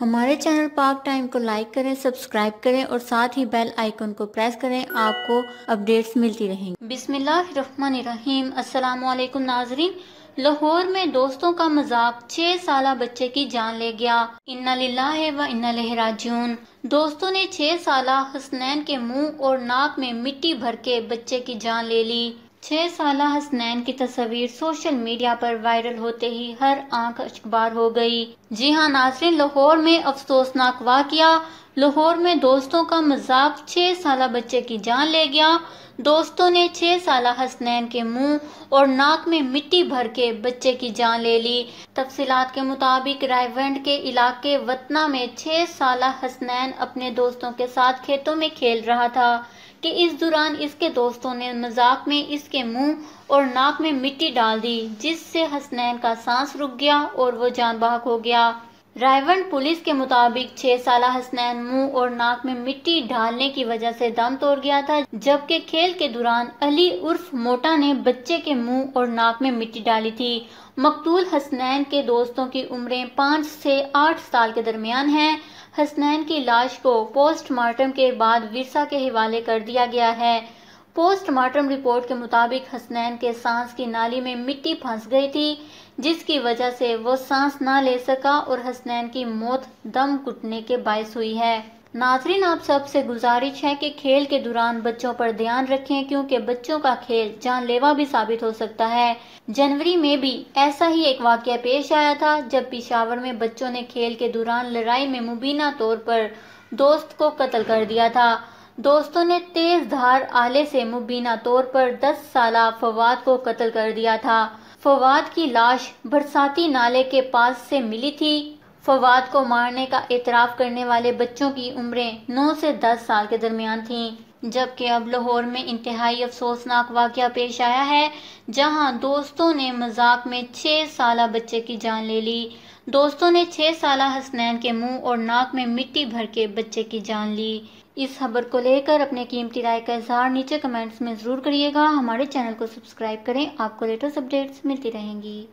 हमारे चैनल पाक टाइम को लाइक करें सब्सक्राइब करें और साथ ही बेल आइकन को प्रेस करें आपको अपडेट्स मिलती रहेंगी बिस्मिल्लाहिर्रहमानिर्रहीम अस्सलाम वालेकुम नाजरीन लाहौर में दोस्तों का मजाक छह साल बच्चे की जान ले गया इन्ना लिल्ला है व इन्ना लहराजून दोस्तों ने छह साल हसनैन के मुंह और नाक में मिट्टी भर के बच्चे की जान ले ली छह साल हसनैन की तस्वीर सोशल मीडिया पर वायरल होते ही हर आंख अखबार हो गई जी हाँ नाजरीन लाहौर में अफसोसनाक वाकया लाहौर में दोस्तों का मजाक छह साल बच्चे की जान ले गया दोस्तों ने छह साल हसनैन के मुंह और नाक में मिट्टी भर के बच्चे की जान ले ली तफसी के मुताबिक रायवंड के इलाके वतना में छह साल हसनैन अपने दोस्तों के साथ खेतों में खेल रहा था कि इस दौरान इसके दोस्तों ने मजाक में इसके मुंह और नाक में मिट्टी डाल दी जिससे हसनैन का सांस रुक गया और वो जान बाहक हो गया रायवन पुलिस के मुताबिक छह साल हसनैन मुंह और नाक में मिट्टी डालने की वजह से दम तोड़ गया था जबकि खेल के दौरान अली उर्फ मोटा ने बच्चे के मुंह और नाक में मिट्टी डाली थी मकतूल हसनैन के दोस्तों की उम्रें पाँच से आठ साल के दरमियान हैं हसनैन की लाश को पोस्टमार्टम के बाद विरसा के हवाले कर दिया गया है पोस्टमार्टम रिपोर्ट के मुताबिक हसनैन के सांस की नाली में मिट्टी फंस गई थी जिसकी वजह से वो सांस ना ले सका और हसनैन की मौत दम घुटने के बायस हुई है नाजरीन आप सब से गुजारिश है कि खेल के दौरान बच्चों पर ध्यान रखें क्योंकि बच्चों का खेल जानलेवा भी साबित हो सकता है जनवरी में भी ऐसा ही एक वाक्य पेश आया था जब पिशावर में बच्चों ने खेल के दौरान लड़ाई में मुबीना तौर पर दोस्त को कत्ल कर दिया था दोस्तों ने तेज धार आले से मुबीना तौर पर 10 साल फवाद को कत्ल कर दिया था फवाद की लाश बरसाती नाले के पास से मिली थी फवाद को मारने का एतराफ़ करने वाले बच्चों की उम्रें 9 से 10 साल के दरमियान थीं जबकि अब लाहौर में इंतहाई अफसोसनाक वाक़ पेश आया है जहां दोस्तों ने मजाक में 6 साल बच्चे की जान ले ली दोस्तों ने छह साल हसनैन के मुंह और नाक में मिट्टी भर के बच्चे की जान ली इस खबर को लेकर अपने कीमती राय का इजहार नीचे कमेंट्स में ज़रूर करिएगा हमारे चैनल को सब्सक्राइब करें आपको लेटेस्ट अपडेट्स मिलती रहेंगी